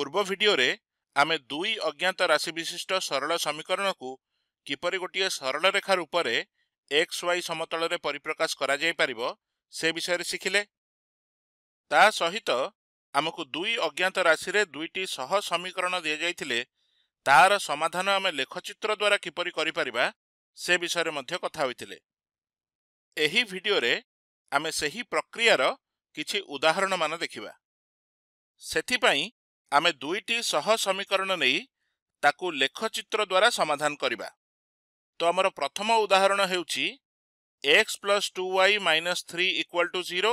ପୂର୍ବ ଭିଡ଼ିଓରେ ଆମେ ଦୁଇ ଅଜ୍ଞାତ ରାଶି ବିଶିଷ୍ଟ ସରଳ ସମୀକରଣକୁ କିପରି ଗୋଟିଏ ସରଳ ରେଖା ରୂପରେ ଏକ୍ସ ୱାଇ ସମତଳରେ ପରିପ୍ରକାଶ କରାଯାଇପାରିବ ସେ ବିଷୟରେ ଶିଖିଲେ ତା ସହିତ ଆମକୁ ଦୁଇ ଅଜ୍ଞାତ ରାଶିରେ ଦୁଇଟି ସହ ସମୀକରଣ ଦିଆଯାଇଥିଲେ ତା'ର ସମାଧାନ ଆମେ ଲେଖଚିତ୍ର ଦ୍ୱାରା କିପରି କରିପାରିବା ସେ ବିଷୟରେ ମଧ୍ୟ କଥା ହୋଇଥିଲେ ଏହି ଭିଡ଼ିଓରେ ଆମେ ସେହି ପ୍ରକ୍ରିୟାର କିଛି ଉଦାହରଣମାନ ଦେଖିବା ସେଥିପାଇଁ ଆମେ ଦୁଇଟି ସହ ସମୀକରଣ ନେଇ ତାକୁ ଲେଖଚିତ୍ର ଦ୍ୱାରା ସମାଧାନ କରିବା ତ ଆମର ପ୍ରଥମ ଉଦାହରଣ ହେଉଛି x plus two y minus three equal to zero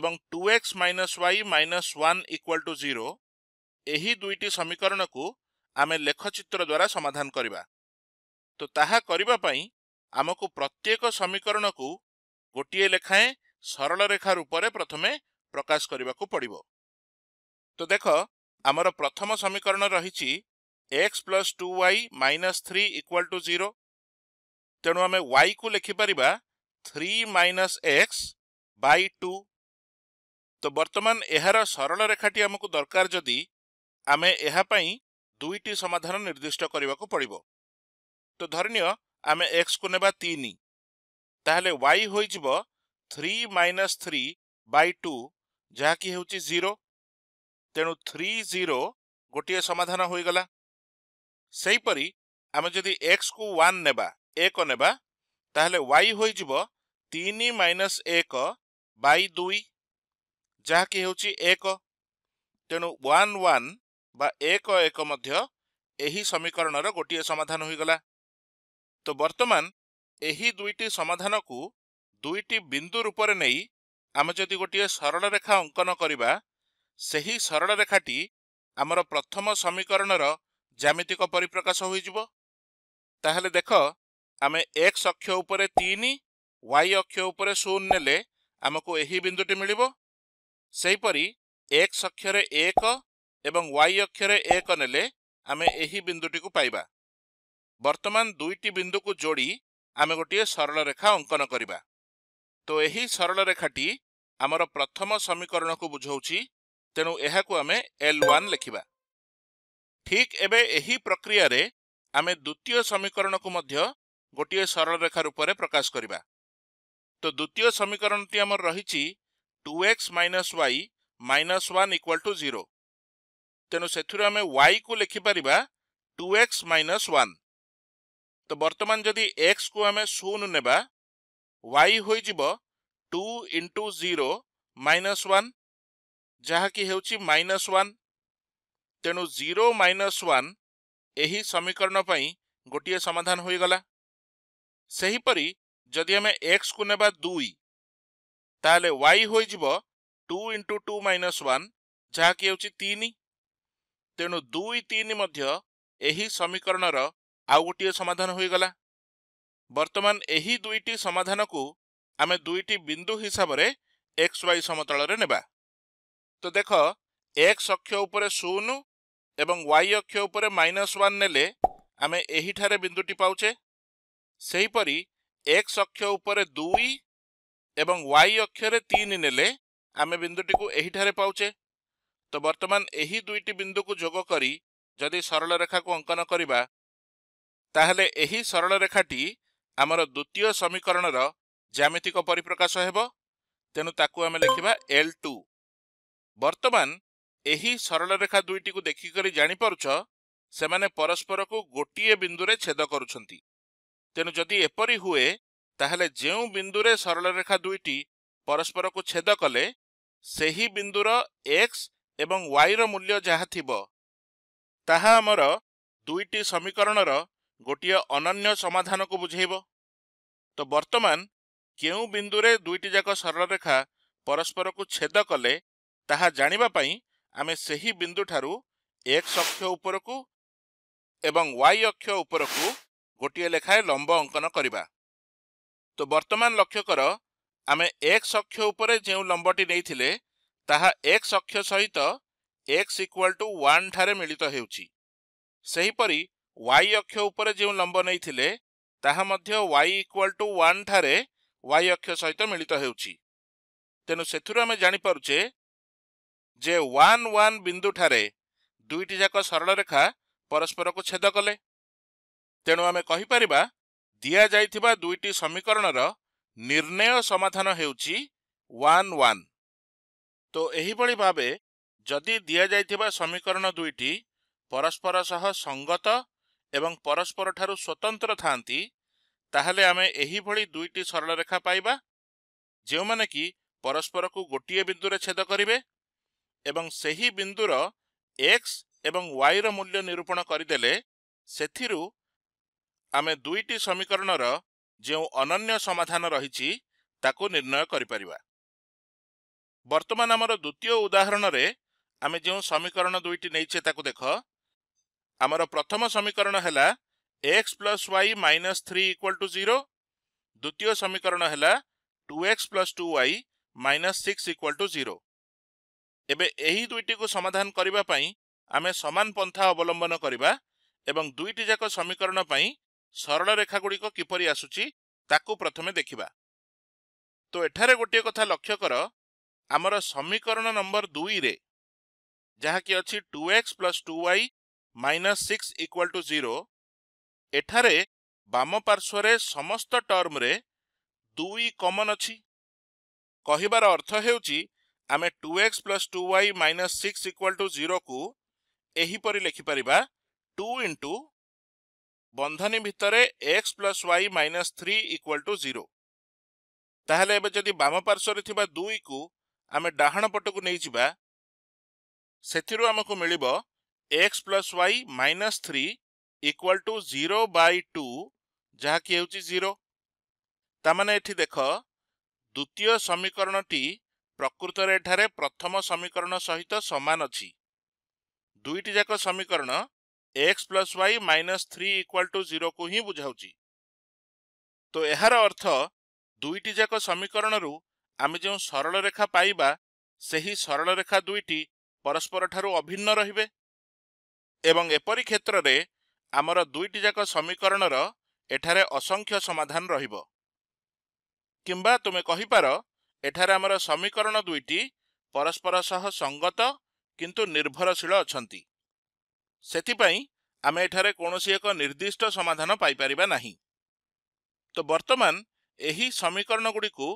ଏବଂ two x minus y minus one equal to zero ଏହି ଦୁଇଟି ସମୀକରଣକୁ ଆମେ ଲେଖଚିତ୍ର ଦ୍ୱାରା ସମାଧାନ କରିବା ତ ତାହା କରିବା ପାଇଁ ଆମକୁ ପ୍ରତ୍ୟେକ ସମୀକରଣକୁ ଗୋଟିଏ ଲେଖାଏଁ ସରଳ ରେଖା ରୂପରେ ପ୍ରଥମେ ପ୍ରକାଶ କରିବାକୁ ପଡ଼ିବ ତ ଦେଖ ଆମର ପ୍ରଥମ ସମୀକରଣ ରହିଛି x plus two y minus three equal to zero ତେଣୁ ଆମେ ୱାଇକୁ ଲେଖିପାରିବା three minus x by two ତ ବର୍ତ୍ତମାନ ଏହାର ସରଳ ରେଖାଟି ଆମକୁ ଦରକାର ଯଦି ଆମେ ଏହା ପାଇଁ ଦୁଇଟି ସମାଧାନ ନିର୍ଦ୍ଦିଷ୍ଟ କରିବାକୁ ପଡ଼ିବ ତ ଧରିନିଅ ଆମେ ଏକ୍ସକୁ ନେବା ତିନି ତାହେଲେ ୱାଇ ହୋଇଯିବ three minus three by two ଯାହାକି ହେଉଛି ଜିରୋ ତେଣୁ ଥ୍ରୀ ଜିରୋ ଗୋଟିଏ ସମାଧାନ ହୋଇଗଲା ସେହିପରି ଆମେ ଯଦି ଏକ୍ସକୁ ୱାନ୍ ନେବା ଏକ ନେବା ତାହେଲେ ୱାଇ ହୋଇଯିବ ତିନି ମାଇନସ୍ ଏକ ବାଇ ଦୁଇ ଯାହାକି ହେଉଛି ଏକ ତେଣୁ ୱାନ୍ ୱାନ୍ ବା ଏକ ଏକ ମଧ୍ୟ ଏହି ସମୀକରଣର ଗୋଟିଏ ସମାଧାନ ହୋଇଗଲା ତ ବର୍ତ୍ତମାନ ଏହି ଦୁଇଟି ସମାଧାନକୁ ଦୁଇଟି ବିନ୍ଦୁ ରୂପରେ ନେଇ ଆମେ ଯଦି ଗୋଟିଏ ସରଳରେଖା ଅଙ୍କନ କରିବା ସେହି ସରଳରେଖାଟି ଆମର ପ୍ରଥମ ସମୀକରଣର ଜ୍ୟାମିତିକ ପରିପ୍ରକାଶ ହୋଇଯିବ ତାହେଲେ ଦେଖ ଆମେ ଏକ୍ସ ଅକ୍ଷ ଉପରେ ତିନି ୱାଇ ଅକ୍ଷ ଉପରେ ଶୂନ ନେଲେ ଆମକୁ ଏହି ବିନ୍ଦୁଟି ମିଳିବ ସେହିପରି ଏକ୍ସ ଅକ୍ଷରେ ଏକ ଏବଂ ୱାଇ ଅକ୍ଷରେ ଏକ ନେଲେ ଆମେ ଏହି ବିନ୍ଦୁଟିକୁ ପାଇବା ବର୍ତ୍ତମାନ ଦୁଇଟି ବିନ୍ଦୁକୁ ଯୋଡ଼ି ଆମେ ଗୋଟିଏ ସରଳରେଖା ଅଙ୍କନ କରିବା ତ ଏହି ସରଳରେଖାଟି ଆମର ପ୍ରଥମ ସମୀକରଣକୁ ବୁଝାଉଛି ତେଣୁ ଏହାକୁ ଆମେ ଏଲ୍ ୱାନ୍ ଲେଖିବା ଠିକ୍ ଏବେ ଏହି ପ୍ରକ୍ରିୟାରେ ଆମେ ଦ୍ୱିତୀୟ ସମୀକରଣକୁ ମଧ୍ୟ ଗୋଟିଏ ସରଳରେଖା ରୂପରେ ପ୍ରକାଶ କରିବା ତ ଦ୍ୱିତୀୟ ସମୀକରଣଟି ଆମର ରହିଛି two x minus y minus one equal to zero ତେଣୁ ସେଥିରୁ ଆମେ ୱାଇକୁ ଲେଖିପାରିବା ଟୁ ଏକ୍ସ ମାଇନସ୍ ୱାନ୍ ତ ବର୍ତ୍ତମାନ ଯଦି ଏକ୍ସକୁ ଆମେ ଶୂନ ନେବା ୱାଇ ହୋଇଯିବ two into zero minus one ଯାହାକି ହେଉଛି ମାଇନସ୍ ୱାନ୍ ତେଣୁ ଜିରୋ ମାଇନସ୍ ୱାନ୍ ଏହି ସମୀକରଣ ପାଇଁ ଗୋଟିଏ ସମାଧାନ ହୋଇଗଲା ସେହିପରି ଯଦି ଆମେ ଏକ୍ସକୁ ନେବା ଦୁଇ ତାହେଲେ ୱାଇ ହୋଇଯିବ two into two minus one ଯାହାକି ହେଉଛି ତିନି ତେଣୁ ଦୁଇ ତିନି ମଧ୍ୟ ଏହି ସମୀକରଣର ଆଉ ଗୋଟିଏ ସମାଧାନ ହୋଇଗଲା ବର୍ତ୍ତମାନ ଏହି ଦୁଇଟି ସମାଧାନକୁ ଆମେ ଦୁଇଟି ବିନ୍ଦୁ ହିସାବରେ ଏକ୍ସ ୱାଇ ସମତଳରେ ନେବା ତ ଦେଖ ଏକ୍ସ ଅକ୍ଷ ଉପରେ ଶୂନ ଏବଂ ୱାଇ ଅକ୍ଷ ଉପରେ ମାଇନସ୍ ୱାନ୍ ନେଲେ ଆମେ ଏହିଠାରେ ବିନ୍ଦୁଟି ପାଉଛେ ସେହିପରି ଏକ୍ସ ଅକ୍ଷ ଉପରେ ଦୁଇ ଏବଂ ୱାଇ ଅକ୍ଷରେ ତିନି ନେଲେ ଆମେ ବିନ୍ଦୁଟିକୁ ଏହିଠାରେ ପାଉଛେ ତ ବର୍ତ୍ତମାନ ଏହି ଦୁଇଟି ବିନ୍ଦୁକୁ ଯୋଗ କରି ଯଦି ସରଳରେଖାକୁ ଅଙ୍କନ କରିବା ତାହେଲେ ଏହି ସରଳରେଖାଟି ଆମର ଦ୍ୱିତୀୟ ସମୀକରଣର ଜ୍ୟାମିତିକ ପରିପ୍ରକାଶ ହେବ ତେଣୁ ତାକୁ ଆମେ ଲେଖିବା ଏଲ୍ ଟୁ ବର୍ତ୍ତମାନ ଏହି ସରଳରେଖା ଦୁଇଟିକୁ ଦେଖିକରି ଜାଣିପାରୁଛ ସେମାନେ ପରସ୍ପରକୁ ଗୋଟିଏ ବିନ୍ଦୁରେ ଛେଦ କରୁଛନ୍ତି ତେଣୁ ଯଦି ଏପରି ହୁଏ ତାହେଲେ ଯେଉଁ ବିନ୍ଦୁରେ ସରଳରେଖା ଦୁଇଟି ପରସ୍ପରକୁ ଛେଦ କଲେ ସେହି ବିନ୍ଦୁର ଏକ୍ସ ଏବଂ ୱାଇର ମୂଲ୍ୟ ଯାହା ଥିବ ତାହା ଆମର ଦୁଇଟି ସମୀକରଣର ଗୋଟିଏ ଅନନ୍ୟ ସମାଧାନକୁ ବୁଝେଇବ ତ ବର୍ତ୍ତମାନ କେଉଁ ବିନ୍ଦୁରେ ଦୁଇଟିଯାକ ସରଳରେଖା ପରସ୍ପରକୁ ଛେଦ କଲେ ତାହା ଜାଣିବା ପାଇଁ ଆମେ ସେହି ବିନ୍ଦୁଠାରୁ ଏକ୍ସ ଅକ୍ଷ ଉପରକୁ ଏବଂ ୱାଇ ଅକ୍ଷ ଉପରକୁ ଗୋଟିଏ ଲେଖାଏଁ ଲମ୍ବ ଅଙ୍କନ କରିବା ତ ବର୍ତ୍ତମାନ ଲକ୍ଷ୍ୟ କର ଆମେ ଏକ୍ସ ଅକ୍ଷ ଉପରେ ଯେଉଁ ଲମ୍ବଟି ନେଇଥିଲେ ତାହା ଏକ୍ସ ଅକ୍ଷ ସହିତ ଏକ୍ସ ଇକ୍ୱାଲ୍ ଟୁ ୱାନ୍ ଠାରେ ମିଳିତ ହେଉଛି ସେହିପରି ୱାଇ ଅକ୍ଷ ଉପରେ ଯେଉଁ ଲମ୍ବ ନେଇଥିଲେ ତାହା ମଧ୍ୟ ୱାଇ ଇକ୍ୱାଲ୍ ଟୁ ୱାନ୍ ଠାରେ ୱାଇ ଅକ୍ଷ ସହିତ ମିଳିତ ହେଉଛି ତେଣୁ ସେଥିରୁ ଆମେ ଜାଣିପାରୁଛେ ଯେ ୱାନ୍ ୱାନ୍ ବିନ୍ଦୁଠାରେ ଦୁଇଟି ଯାକ ସରଳରେଖା ପରସ୍ପରକୁ ଛେଦ କଲେ ତେଣୁ ଆମେ କହିପାରିବା ଦିଆଯାଇଥିବା ଦୁଇଟି ସମୀକରଣର ନିର୍ଣ୍ଣୟ ସମାଧାନ ହେଉଛି ୱାନ୍ ୱାନ୍ ତ ଏହିଭଳି ଭାବେ ଯଦି ଦିଆଯାଇଥିବା ସମୀକରଣ ଦୁଇଟି ପରସ୍ପର ସହ ସଙ୍ଗତ ଏବଂ ପରସ୍ପରଠାରୁ ସ୍ୱତନ୍ତ୍ର ଥାନ୍ତି ତାହେଲେ ଆମେ ଏହିଭଳି ଦୁଇଟି ସରଳରେଖା ପାଇବା ଯେଉଁମାନେ କି ପରସ୍ପରକୁ ଗୋଟିଏ ବିନ୍ଦୁରେ ଛେଦ କରିବେ ଏବଂ ସେହି ବିନ୍ଦୁର ଏକ୍ସ ଏବଂ ୱାଇର ମୂଲ୍ୟ ନିରୂପଣ କରିଦେଲେ ସେଥିରୁ ଆମେ ଦୁଇଟି ସମୀକରଣର ଯେଉଁ ଅନନ୍ୟ ସମାଧାନ ରହିଛି ତାକୁ ନିର୍ଣ୍ଣୟ କରିପାରିବା ବର୍ତ୍ତମାନ ଆମର ଦ୍ୱିତୀୟ ଉଦାହରଣରେ ଆମେ ଯେଉଁ ସମୀକରଣ ଦୁଇଟି ନେଇଛେ ତାକୁ ଦେଖ ଆମର ପ୍ରଥମ ସମୀକରଣ ହେଲା x plus y minus three equal to zero ଦ୍ୱିତୀୟ ସମୀକରଣ ହେଲା two x plus two y minus six equal to zero ଏବେ ଏହି ଦୁଇଟିକୁ ସମାଧାନ କରିବା ପାଇଁ ଆମେ ସମାନ ପନ୍ଥା ଅବଲମ୍ବନ କରିବା ଏବଂ ଦୁଇଟି ଯାକ ସମୀକରଣ ପାଇଁ ସରଳରେଖାଗୁଡ଼ିକ କିପରି ଆସୁଛି ତାକୁ ପ୍ରଥମେ ଦେଖିବା ତ ଏଠାରେ ଗୋଟିଏ କଥା ଲକ୍ଷ୍ୟ କର ଆମର ସମୀକରଣ ନମ୍ବର ଦୁଇରେ ଯାହାକି ଅଛି two x plus two y minus six equal to zero ଏଠାରେ ବାମ ପାର୍ଶ୍ୱରେ ସମସ୍ତ ଟର୍ମରେ ଦୁଇ କମନ୍ ଅଛି କହିବାର ଅର୍ଥ ହେଉଛି ଆମେ two x plus two y minus six equal to ଜିରୋକୁ ଏହିପରି ଲେଖିପାରିବା ଟୁ ଇଣ୍ଟୁ ବନ୍ଧନୀ ଭିତରେ x plus y minus three equal to zero ତାହେଲେ ଏବେ ଯଦି ବାମ ପାର୍ଶ୍ୱରେ ଥିବା ଦୁଇକୁ ଆମେ ଡାହାଣ ପଟକୁ ନେଇଯିବା ସେଥିରୁ ଆମକୁ ମିଳିବ x plus y minus three equal to zero by two ଯାହାକି ହେଉଛି ଜିରୋ ତା'ମାନେ ଏଠି ଦେଖ ଦ୍ୱିତୀୟ ସମୀକରଣଟି ପ୍ରକୃତରେ ଏଠାରେ ପ୍ରଥମ ସମୀକରଣ ସହିତ ସମାନ ଅଛି ଦୁଇଟି ଯାକ ସମୀକରଣ x plus y minus three equal to ଜିରୋକୁ ହିଁ ବୁଝାଉଛି ତ ଏହାର ଅର୍ଥ ଦୁଇଟି ଯାକ ସମୀକରଣରୁ ଆମେ ଯେଉଁ ସରଳରେଖା ପାଇବା ସେହି ସରଳରେଖା ଦୁଇଟି ପରସ୍ପରଠାରୁ ଅଭିନ୍ନ ରହିବେ ଏବଂ ଏପରି କ୍ଷେତ୍ରରେ ଆମର ଦୁଇଟି ଯାକ ସମୀକରଣର ଏଠାରେ ଅସଂଖ୍ୟ ସମାଧାନ ରହିବ କିମ୍ବା ତୁମେ କହିପାର ଏଠାରେ ଆମର ସମୀକରଣ ଦୁଇଟି ପରସ୍ପର ସହ ସଙ୍ଗତ କିନ୍ତୁ ନିର୍ଭରଶୀଳ ଅଛନ୍ତି ସେଥିପାଇଁ ଆମେ ଏଠାରେ କୌଣସି ଏକ ନିର୍ଦ୍ଦିଷ୍ଟ ସମାଧାନ ପାଇପାରିବା ନାହିଁ ତ ବର୍ତ୍ତମାନ ଏହି ସମୀକରଣ ଗୁଡ଼ିକୁ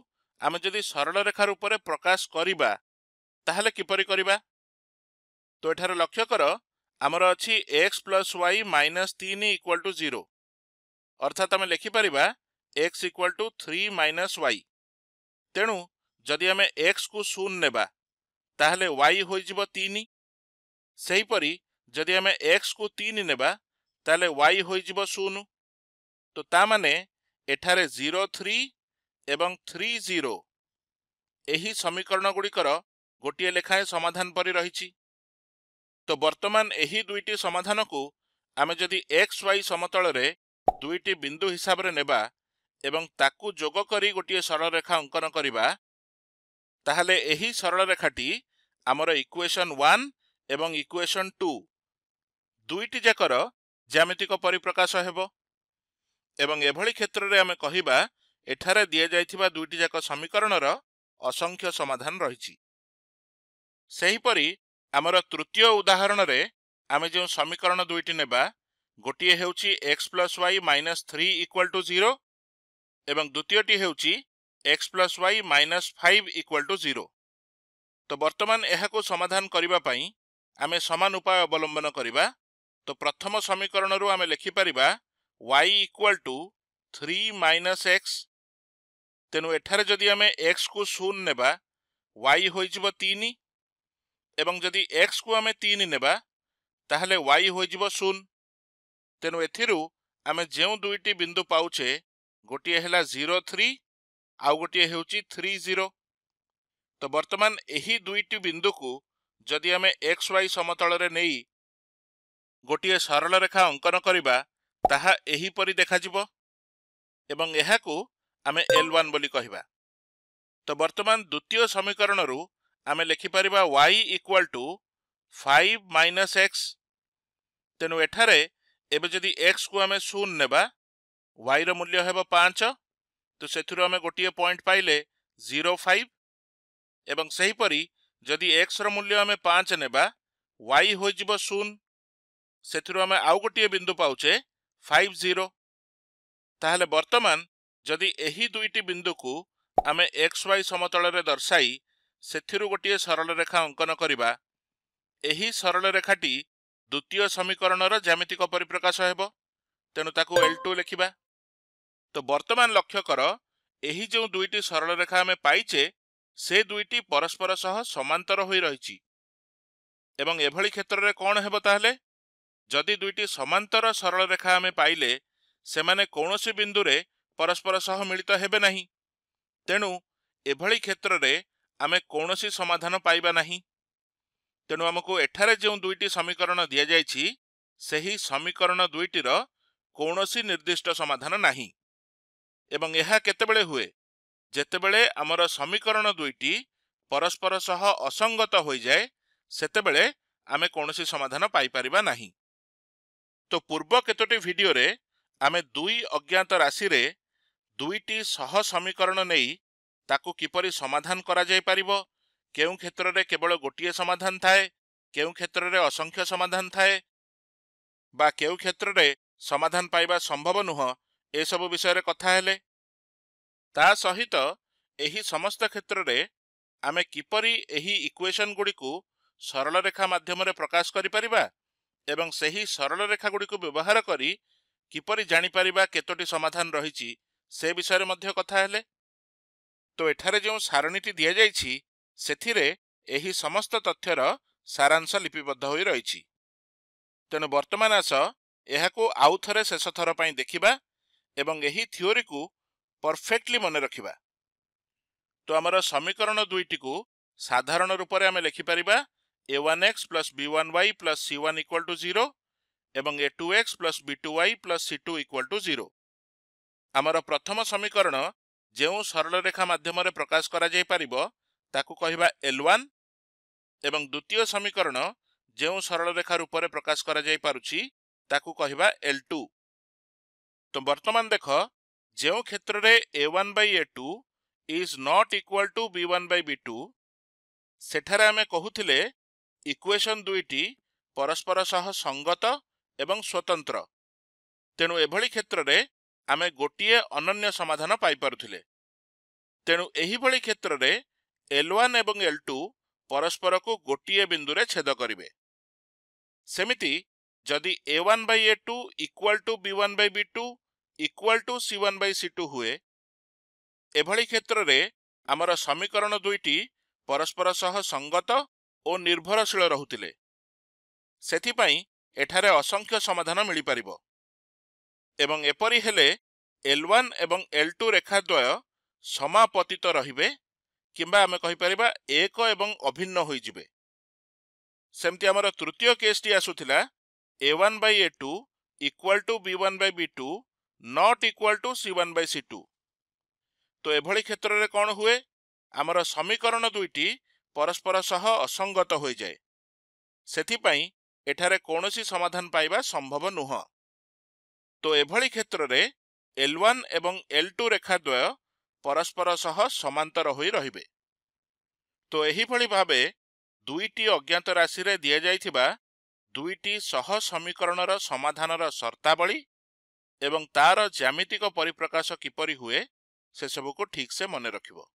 ଆମେ ଯଦି ସରଳରେଖା ରୂପରେ ପ୍ରକାଶ କରିବା ତାହେଲେ କିପରି କରିବା ତ ଏଠାରେ ଲକ୍ଷ୍ୟ କର ଆମର ଅଛି ଏକ୍ସ ପ୍ଲସ୍ ୱାଇ ମାଇନସ୍ ତିନି ଇକ୍ୱାଲ୍ ଟୁ ଜିରୋ ଅର୍ଥାତ୍ ଆମେ ଲେଖିପାରିବା x equal to three minus y ତେଣୁ ଯଦି ଆମେ ଏକ୍ସକୁ ଶୂନ ନେବା ତାହେଲେ ୱାଇ ହୋଇଯିବ ତିନି ସେହିପରି ଯଦି ଆମେ ଏକ୍ସକୁ ତିନି ନେବା ତାହେଲେ ୱାଇ ହୋଇଯିବ ଶୂନ ତ ତା ମାନେ ଏଠାରେ ଜିରୋ ଥ୍ରୀ ଏବଂ ଥ୍ରୀ ଜିରୋ ଏହି ସମୀକରଣଗୁଡ଼ିକର ଗୋଟିଏ ଲେଖାଏଁ ସମାଧାନ ପରି ରହିଛି ତ ବର୍ତ୍ତମାନ ଏହି ଦୁଇଟି ସମାଧାନକୁ ଆମେ ଯଦି ଏକ୍ସ ୱାଇ ସମତଳରେ ଦୁଇଟି ବିନ୍ଦୁ ହିସାବରେ ନେବା ଏବଂ ତାକୁ ଯୋଗ କରି ଗୋଟିଏ ସରଳରେଖା ଅଙ୍କନ କରିବା ତାହେଲେ ଏହି ସରଳ ରେଖାଟି ଆମର ଇକୁଏସନ୍ ୱାନ୍ ଏବଂ ଇକୁଏସନ୍ ଟୁ ଦୁଇଟି ଯାକର ଜ୍ୟାମିତିକ ପରିପ୍ରକାଶ ହେବ ଏବଂ ଏଭଳି କ୍ଷେତ୍ରରେ ଆମେ କହିବା ଏଠାରେ ଦିଆଯାଇଥିବା ଦୁଇଟି ଯାକ ସମୀକରଣର ଅସଂଖ୍ୟ ସମାଧାନ ରହିଛି ସେହିପରି ଆମର ତୃତୀୟ ଉଦାହରଣରେ ଆମେ ଯେଉଁ ସମୀକରଣ ଦୁଇଟି ନେବା ଗୋଟିଏ ହେଉଛି x plus y minus three equal to zero ଏବଂ ଦ୍ୱିତୀୟଟି ହେଉଛି x plus y minus five equal to zero तो बर्ତ୍ତमान ଏହାକୁ ସମାଧାନ କରିବା ପାଇଁ ଆମେ ସମାନ ଉପାୟ ଅବଲମ୍ବନ କରିବା ତ ପ୍ରଥମ ସମୀକରଣରୁ ଆମେ ଲେଖିପାରିବା y equal to three minus x ତେଣୁ ଏଠାରେ ଯଦି ଆମେ ଏକ୍ସକୁ ଶୂନ ନେବା ୱାଇ ହୋଇଯିବ ତିନି ଏବଂ ଯଦି ଏକ୍ସକୁ ଆମେ ତିନି ନେବା ତାହେଲେ ୱାଇ ହୋଇଯିବ ଶୂନ ତେଣୁ ଏଥିରୁ ଆମେ ଯେଉଁ ଦୁଇଟି ବିନ୍ଦୁ ପାଉଛେ ଗୋଟିଏ ହେଲା ଜିରୋ ଥ୍ରୀ ଆଉ ଗୋଟିଏ ହେଉଛି ଥ୍ରୀ ଜିରୋ ତ ବର୍ତ୍ତମାନ ଏହି ଦୁଇଟି ବିନ୍ଦୁକୁ ଯଦି ଆମେ ଏକ୍ସ ୱାଇ ସମତଳରେ ନେଇ ଗୋଟିଏ ସରଳରେଖା ଅଙ୍କନ କରିବା ତାହା ଏହିପରି ଦେଖାଯିବ ଏବଂ ଏହାକୁ ଆମେ ଏଲ୍ ୱାନ୍ ବୋଲି କହିବା ତ ବର୍ତ୍ତମାନ ଦ୍ୱିତୀୟ ସମୀକରଣରୁ ଆମେ ଲେଖିପାରିବା y equal to five minus x ତେଣୁ ଏଠାରେ ଏବେ ଯଦି ଏକ୍ସକୁ ଆମେ ଶୂନ ନେବା ୱାଇର ମୂଲ୍ୟ ହେବ ପାଞ୍ଚ ତ ସେଥିରୁ ଆମେ ଗୋଟିଏ ପଏଣ୍ଟ ପାଇଲେ ଜିରୋ ଫାଇଭ ଏବଂ ସେହିପରି ଯଦି ଏକ୍ସର ମୂଲ୍ୟ ଆମେ ପାଞ୍ଚ ନେବା ୱାଇ ହୋଇଯିବ ଶୂନ ସେଥିରୁ ଆମେ ଆଉ ଗୋଟିଏ ବିନ୍ଦୁ ପାଉଛେ ଫାଇଭ୍ ଜିରୋ ତାହେଲେ ବର୍ତ୍ତମାନ ଯଦି ଏହି ଦୁଇଟି ବିନ୍ଦୁକୁ ଆମେ ଏକ୍ସ ୱାଇ ସମତଳରେ ଦର୍ଶାଇ ସେଥିରୁ ଗୋଟିଏ ସରଳରେଖା ଅଙ୍କନ କରିବା ଏହି ସରଳରେଖାଟି ଦ୍ୱିତୀୟ ସମୀକରଣର ଜ୍ୟାମିତିକ ପରିପ୍ରକାଶ ହେବ ତେଣୁ ତାକୁ ଏଲ୍ ଟୁ ଲେଖିବା ତ ବର୍ତ୍ତମାନ ଲକ୍ଷ୍ୟ କର ଏହି ଯେଉଁ ଦୁଇଟି ସରଳରେଖା ଆମେ ପାଇଛେ ସେ ଦୁଇଟି ପରସ୍ପର ସହ ସମାନ୍ତର ହୋଇ ରହିଛି ଏବଂ ଏଭଳି କ୍ଷେତ୍ରରେ କ'ଣ ହେବ ତାହେଲେ ଯଦି ଦୁଇଟି ସମାନ୍ତର ସରଳରେଖା ଆମେ ପାଇଲେ ସେମାନେ କୌଣସି ବିନ୍ଦୁରେ ପରସ୍ପର ସହ ମିଳିତ ହେବେ ନାହିଁ ତେଣୁ ଏଭଳି କ୍ଷେତ୍ରରେ ଆମେ କୌଣସି ସମାଧାନ ପାଇବା ନାହିଁ ତେଣୁ ଆମକୁ ଏଠାରେ ଯେଉଁ ଦୁଇଟି ସମୀକରଣ ଦିଆଯାଇଛି ସେହି ସମୀକରଣ ଦୁଇଟିର କୌଣସି ନିର୍ଦ୍ଦିଷ୍ଟ ସମାଧାନ ନାହିଁ ଏବଂ ଏହା କେତେବେଳେ ହୁଏ ଯେତେବେଳେ ଆମର ସମୀକରଣ ଦୁଇଟି ପରସ୍ପର ସହ ଅସଙ୍ଗତ ହୋଇଯାଏ ସେତେବେଳେ ଆମେ କୌଣସି ସମାଧାନ ପାଇପାରିବା ନାହିଁ ତ ପୂର୍ବ କେତୋଟି ଭିଡ଼ିଓରେ ଆମେ ଦୁଇ ଅଜ୍ଞାତ ରାଶିରେ ଦୁଇଟି ସହ ସମୀକରଣ ନେଇ ତାକୁ କିପରି ସମାଧାନ କରାଯାଇପାରିବ କେଉଁ କ୍ଷେତ୍ରରେ କେବଳ ଗୋଟିଏ ସମାଧାନ ଥାଏ କେଉଁ କ୍ଷେତ୍ରରେ ଅସଂଖ୍ୟ ସମାଧାନ ଥାଏ ବା କେଉଁ କ୍ଷେତ୍ରରେ ସମାଧାନ ପାଇବା ସମ୍ଭବ ନୁହଁ ଏସବୁ ବିଷୟରେ କଥା ହେଲେ ତା ସହିତ ଏହି ସମସ୍ତ କ୍ଷେତ୍ରରେ ଆମେ କିପରି ଏହି ଇକ୍ୱେସନ୍ ଗୁଡ଼ିକୁ ସରଳରେଖା ମାଧ୍ୟମରେ ପ୍ରକାଶ କରିପାରିବା ଏବଂ ସେହି ସରଳରେଖା ଗୁଡ଼ିକୁ ବ୍ୟବହାର କରି କିପରି ଜାଣିପାରିବା କେତୋଟି ସମାଧାନ ରହିଛି ସେ ବିଷୟରେ ମଧ୍ୟ କଥା ହେଲେ ତ ଏଠାରେ ଯେଉଁ ସାରଣୀଟି ଦିଆଯାଇଛି ସେଥିରେ ଏହି ସମସ୍ତ ତଥ୍ୟର ସାରାଂଶ ଲିପିବଦ୍ଧ ହୋଇ ରହିଛି ତେଣୁ ବର୍ତ୍ତମାନ ଆସ ଏହାକୁ ଆଉ ଥରେ ଶେଷ ଥର ପାଇଁ ଦେଖିବା ଏବଂ ଏହି ଥିଓରିକୁ ପରଫେକ୍ଟଲି ମନେ ରଖିବା ତ ଆମର ସମୀକରଣ ଦୁଇଟିକୁ ସାଧାରଣ ରୂପରେ ଆମେ ଲେଖିପାରିବା a one x plus b one y plus c one equal to zero ଏବଂ a two x plus b two y plus c two equal to zero ଆମର ପ୍ରଥମ ସମୀକରଣ ଯେଉଁ ସରଳରେଖା ମାଧ୍ୟମରେ ପ୍ରକାଶ କରାଯାଇପାରିବ ତାକୁ କହିବା ଏଲ୍ ୱାନ୍ ଏବଂ ଦ୍ୱିତୀୟ ସମୀକରଣ ଯେଉଁ ସରଳରେଖା ରୂପରେ ପ୍ରକାଶ କରାଯାଇପାରୁଛି ତାକୁ କହିବା ଏଲ୍ ଟୁ ତ ବର୍ତ୍ତମାନ ଦେଖ ଯେଉଁ କ୍ଷେତ୍ରରେ a one by a two is not equal to b one by b two ସେଠାରେ ଆମେ କହୁଥିଲେ ଇକ୍ୱେସନ୍ ଦୁଇଟି ପରସ୍ପର ସହ ସଙ୍ଗତ ଏବଂ ସ୍ୱତନ୍ତ୍ର ତେଣୁ ଏଭଳି କ୍ଷେତ୍ରରେ ଆମେ ଗୋଟିଏ ଅନନ୍ୟ ସମାଧାନ ପାଇପାରୁଥିଲେ ତେଣୁ ଏହିଭଳି କ୍ଷେତ୍ରରେ ଏଲ୍ ୱାନ୍ ଏବଂ ଏଲ୍ ଟୁ ପରସ୍ପରକୁ ଗୋଟିଏ ବିନ୍ଦୁରେ ଛେଦ କରିବେ ସେମିତି ଯଦି a one by a two equal to b one by b two equal to c one by c two ହୁଏ ଏଭଳି କ୍ଷେତ୍ରରେ ଆମର ସମୀକରଣ ଦୁଇଟି ପରସ୍ପର ସହ ସଙ୍ଗତ ଓ ନିର୍ଭରଶୀଳ ରହୁଥିଲେ ସେଥିପାଇଁ ଏଠାରେ ଅସଂଖ୍ୟ ସମାଧାନ ମିଳିପାରିବ ଏବଂ ଏପରି ହେଲେ ଏଲ୍ ୱାନ୍ ଏବଂ ଏଲ୍ ଟୁ ରେଖାଦ୍ୱୟ ସମାପତିତ ରହିବେ କିମ୍ବା ଆମେ କହିପାରିବା ଏକ ଏବଂ ଅଭିନ୍ନ ହୋଇଯିବେ ସେମିତି ଆମର ତୃତୀୟ କେସ୍ଟି ଆସୁଥିଲା a one by a two equal to b one by b two not equal to c one by c two तो एभली क्षेत्र में कौन हुए आमर समीकरण दुईट परस्पर सह असंगत हो जाए से कौन समाधान पाइबा संभव नुह तो एभली क्षेत्र में एल ओन एल टू रेखाद्वय परस्पर सह समातर हो रे तो यही भाव दुईट अज्ञात राशि दि जा ଦୁଇଟି ସହ ସମୀକରଣର ସମାଧାନର ସର୍ତ୍ତାବଳୀ ଏବଂ ତା'ର ଜ୍ୟାମିତିକ ପରିପ୍ରକାଶ କିପରି ହୁଏ ସେସବୁକୁ ଠିକ୍ ସେ ମନେ ରଖିବ